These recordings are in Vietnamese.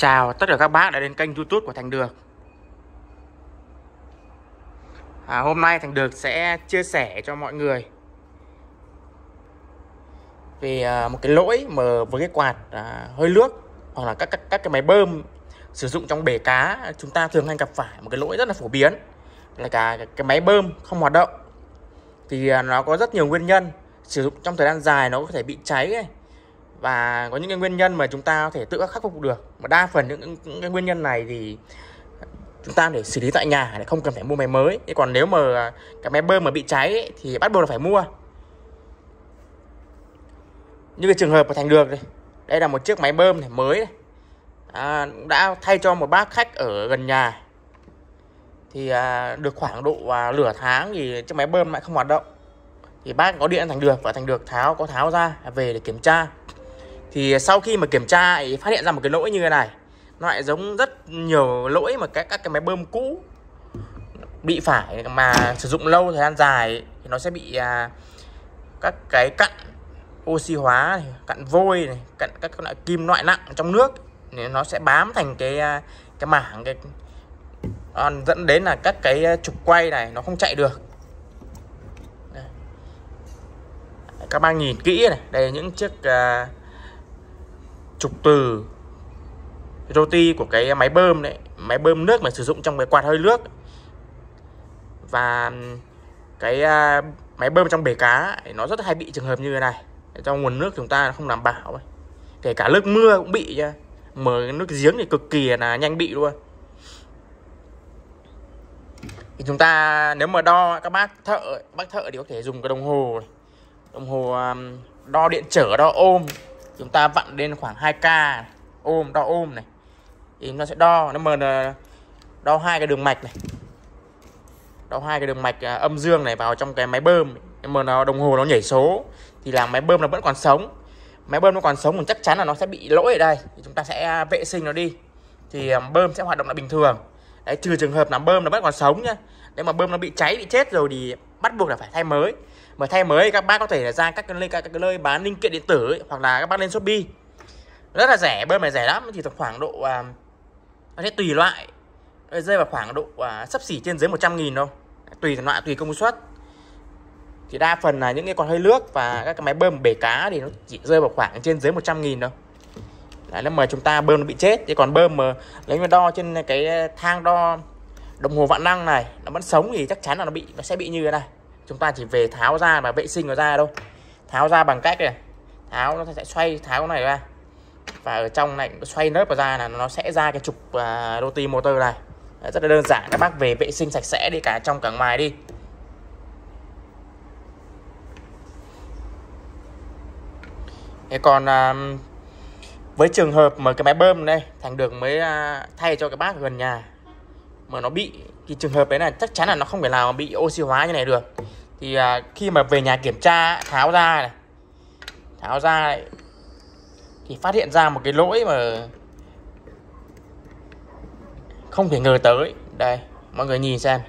Chào tất cả các bác đã đến kênh youtube của Thành Được à, Hôm nay Thành Được sẽ chia sẻ cho mọi người Về à, một cái lỗi mà với cái quạt à, hơi nước Hoặc là các, các, các cái máy bơm sử dụng trong bể cá Chúng ta thường hay gặp phải một cái lỗi rất là phổ biến Là cả cái máy bơm không hoạt động Thì à, nó có rất nhiều nguyên nhân Sử dụng trong thời gian dài nó có thể bị cháy này và có những cái nguyên nhân mà chúng ta có thể tự khắc phục được mà đa phần những, những cái nguyên nhân này thì chúng ta để xử lý tại nhà để không cần phải mua máy mới thế còn nếu mà cái máy bơm mà bị cháy ấy, thì bắt buộc là phải mua như cái trường hợp của thành được này đây là một chiếc máy bơm này mới này. À, đã thay cho một bác khách ở gần nhà thì à, được khoảng độ à, nửa tháng thì chiếc máy bơm lại không hoạt động thì bác có điện thành được và thành được tháo có tháo ra về để kiểm tra thì sau khi mà kiểm tra ấy phát hiện ra một cái lỗi như thế này nó lại giống rất nhiều lỗi mà các các cái máy bơm cũ bị phải mà sử dụng lâu thời gian dài thì nó sẽ bị à, các cái cặn oxy hóa này, cặn vôi này, cặn các loại kim loại nặng trong nước thì nó sẽ bám thành cái à, cái mảng cái à, dẫn đến là các cái trục quay này nó không chạy được các bạn nhìn kỹ này đây là những chiếc uh, trục từ roti của cái máy bơm đấy máy bơm nước mà sử dụng trong cái quạt hơi nước và cái à, máy bơm trong bể cá nó rất hay bị trường hợp như thế này do nguồn nước chúng ta không đảm bảo ấy. kể cả nước mưa cũng bị nha mở nước giếng thì cực kỳ là nhanh bị luôn thì chúng ta nếu mà đo các bác thợ bác thợ thì có thể dùng cái đồng hồ đồng hồ à, đo điện trở đo ôm chúng ta vặn lên khoảng 2k ôm đo ôm này thì nó sẽ đo nó mờ đo hai cái đường mạch này đo hai cái đường mạch à, âm dương này vào trong cái máy bơm mà nó đồng hồ nó nhảy số thì là máy bơm nó vẫn còn sống máy bơm nó còn sống còn chắc chắn là nó sẽ bị lỗi ở đây thì chúng ta sẽ vệ sinh nó đi thì à, bơm sẽ hoạt động lại bình thường đấy trừ trường hợp là bơm nó vẫn còn sống nhá nếu mà bơm nó bị cháy bị chết rồi thì bắt buộc là phải thay mới mà thay mới các bác có thể là ra các nơi các, cái nơi bán linh kiện điện tử ấy, hoặc là các bác lên shopee rất là rẻ bơm này rẻ lắm thì khoảng độ à, nó sẽ tùy loại rơi vào khoảng độ à, sắp xỉ trên dưới 100 nghìn đâu tùy loại tùy công suất thì đa phần là những cái còn hơi nước và các cái máy bơm bể cá thì nó chỉ rơi vào khoảng trên dưới 100 nghìn đâu Đấy, nếu mà chúng ta bơm nó bị chết thì còn bơm mà lấy mà đo trên cái thang đo đồng hồ vạn năng này nó vẫn sống thì chắc chắn là nó bị nó sẽ bị như thế này chúng ta chỉ về tháo ra và vệ sinh nó ra đâu tháo ra bằng cách này tháo nó sẽ xoay tháo này ra và ở trong này xoay lớp vào ra là nó sẽ ra cái trục uh, à, rô motor này rất là đơn giản các bác về vệ sinh sạch sẽ đi cả trong cả ngoài đi thế còn uh, với trường hợp mà cái máy bơm đây thằng đường mới uh, thay cho cái bác gần nhà mà nó bị thì trường hợp đấy là chắc chắn là nó không thể nào bị oxy hóa như này được thì à, khi mà về nhà kiểm tra tháo ra này tháo ra này, thì phát hiện ra một cái lỗi mà không thể ngờ tới đây mọi người nhìn xem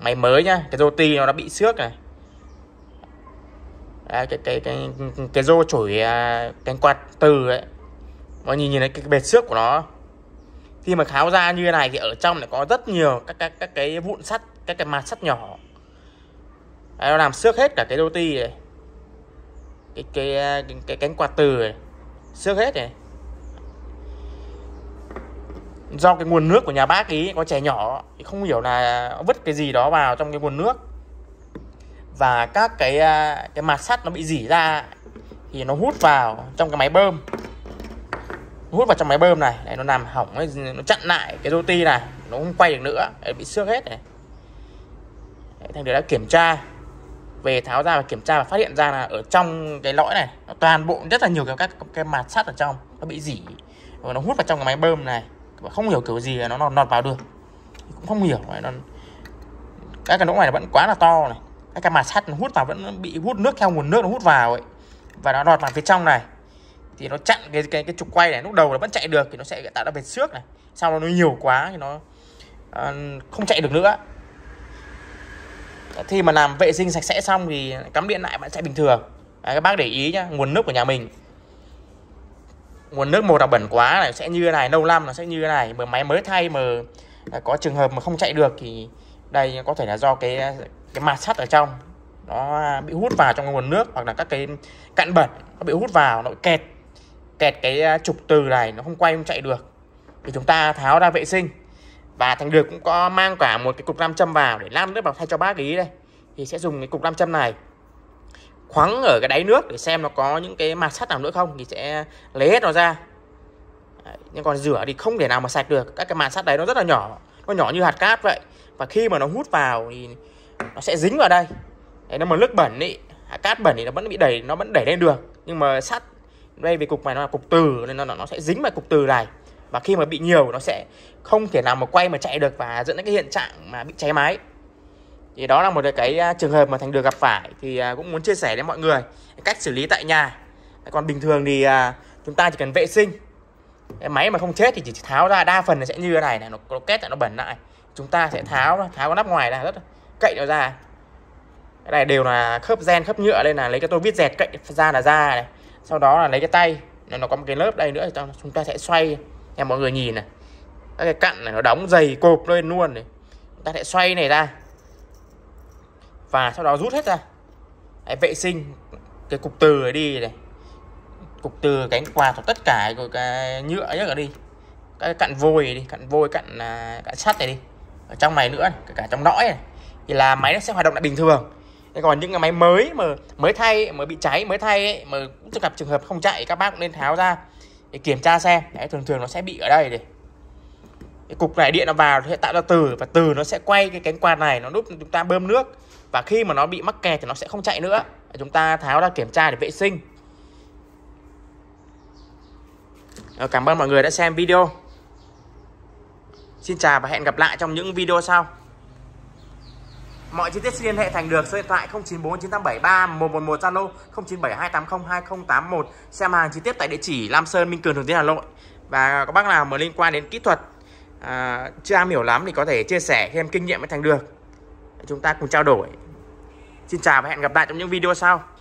máy mới nhá cái rô ti nó đã bị xước này à, cái cái cái cái rô chổi à, cánh quạt từ ấy mọi người nhìn thấy cái bệt xước của nó khi mà tháo ra như thế này thì ở trong lại có rất nhiều các các các cái vụn sắt các cái mạt sắt nhỏ Đấy, à, nó làm xước hết cả cái đô ti này cái cái cái, cái cánh quạt từ này xước hết này do cái nguồn nước của nhà bác ý có trẻ nhỏ không hiểu là vứt cái gì đó vào trong cái nguồn nước và các cái à, cái mặt sắt nó bị dỉ ra thì nó hút vào trong cái máy bơm hút vào trong máy bơm này Đấy, nó làm hỏng ấy, nó chặn lại cái rô ti này nó không quay được nữa Đấy, bị xước hết này Đấy, thành đã kiểm tra về tháo ra và kiểm tra và phát hiện ra là ở trong cái lõi này nó toàn bộ rất là nhiều cái các cái mạt sắt ở trong nó bị dỉ và nó hút vào trong cái máy bơm này và không hiểu kiểu gì là nó nọt lọt vào được cũng không hiểu nó các cái lỗ này vẫn quá là to này các cái mạt sắt nó hút vào vẫn bị hút nước theo nguồn nước nó hút vào ấy và nó lọt vào phía trong này thì nó chặn cái cái cái trục quay này lúc đầu nó vẫn chạy được thì nó sẽ tạo ra vệt xước này sau đó nó nhiều quá thì nó uh, không chạy được nữa thì mà làm vệ sinh sạch sẽ xong thì cắm điện lại vẫn chạy bình thường à, các bác để ý nhá nguồn nước của nhà mình nguồn nước một là bẩn quá này sẽ như thế này lâu năm nó sẽ như thế này mà máy mới thay mà à, có trường hợp mà không chạy được thì đây có thể là do cái cái mặt sắt ở trong nó bị hút vào trong nguồn nước hoặc là các cái cặn bẩn nó bị hút vào nó kẹt kẹt cái à, trục từ này nó không quay không chạy được thì chúng ta tháo ra vệ sinh và thằng Được cũng có mang cả một cái cục nam châm vào để lam nước vào thay cho bác ý đây thì sẽ dùng cái cục nam châm này khoắng ở cái đáy nước để xem nó có những cái mặt sắt nào nữa không thì sẽ lấy hết nó ra đấy, nhưng còn rửa thì không thể nào mà sạch được các cái màn sắt đấy nó rất là nhỏ nó nhỏ như hạt cát vậy và khi mà nó hút vào thì nó sẽ dính vào đây đấy, nó mà nước bẩn ý hạt cát bẩn thì nó vẫn bị đẩy nó vẫn đẩy lên được nhưng mà sắt đây vì cục này nó là cục từ nên nó nó sẽ dính vào cục từ này và khi mà bị nhiều nó sẽ không thể nào mà quay mà chạy được và dẫn đến cái hiện trạng mà bị cháy máy thì đó là một cái à, trường hợp mà thành được gặp phải thì à, cũng muốn chia sẻ đến mọi người cách xử lý tại nhà còn bình thường thì à, chúng ta chỉ cần vệ sinh cái máy mà không chết thì chỉ tháo ra đa phần là sẽ như thế này này nó, nó kết lại nó bẩn lại chúng ta sẽ tháo tháo cái nắp ngoài ra rất cậy nó ra cái này đều là khớp gen khớp nhựa đây là lấy cái tô biết dẹt cậy ra là ra này sau đó là lấy cái tay nó, nó có một cái lớp đây nữa chúng ta sẽ xoay nha mọi người nhìn này các cái cặn này nó đóng dày cộp lên luôn này chúng ta sẽ xoay này ra và sau đó rút hết ra Đấy, vệ sinh cái cục từ này đi này cục từ cánh quạt tất cả của cái nhựa nhất ở đi cái cặn vôi đi cặn vôi cặn à, cặn sắt này đi ở trong này nữa kể cả trong nõi này thì là máy nó sẽ hoạt động lại bình thường còn những cái máy mới mà mới thay mới bị cháy mới thay ấy, mà cũng gặp trường hợp không chạy các bác cũng nên tháo ra để kiểm tra xem đấy, thường thường nó sẽ bị ở đây này cái cục này điện nó vào nó sẽ tạo ra từ và từ nó sẽ quay cái cánh quạt này nó giúp chúng ta bơm nước và khi mà nó bị mắc kẹt thì nó sẽ không chạy nữa chúng ta tháo ra kiểm tra để vệ sinh Rồi, ờ, cảm ơn mọi người đã xem video xin chào và hẹn gặp lại trong những video sau Mọi chi tiết xin liên hệ Thành được số điện thoại 0949873111 Zalo 0972802081 xem hàng chi tiết tại địa chỉ Lam Sơn Minh Cường Thường Tiến Hà Nội. Và các bác nào mà liên quan đến kỹ thuật à, chưa am hiểu lắm thì có thể chia sẻ thêm kinh nghiệm với Thành được. Chúng ta cùng trao đổi. Xin chào và hẹn gặp lại trong những video sau.